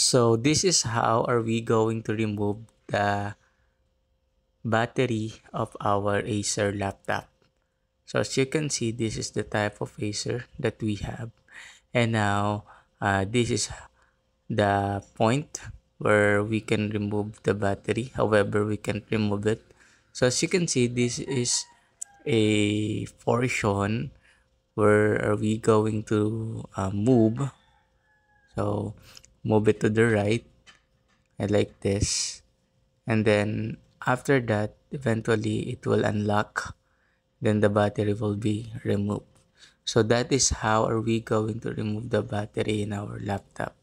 So this is how are we going to remove the battery of our Acer laptop. So as you can see, this is the type of Acer that we have. And now uh, this is the point where we can remove the battery. However, we can remove it. So as you can see, this is a portion where are we going to uh, move. So move it to the right I like this and then after that eventually it will unlock then the battery will be removed so that is how are we going to remove the battery in our laptop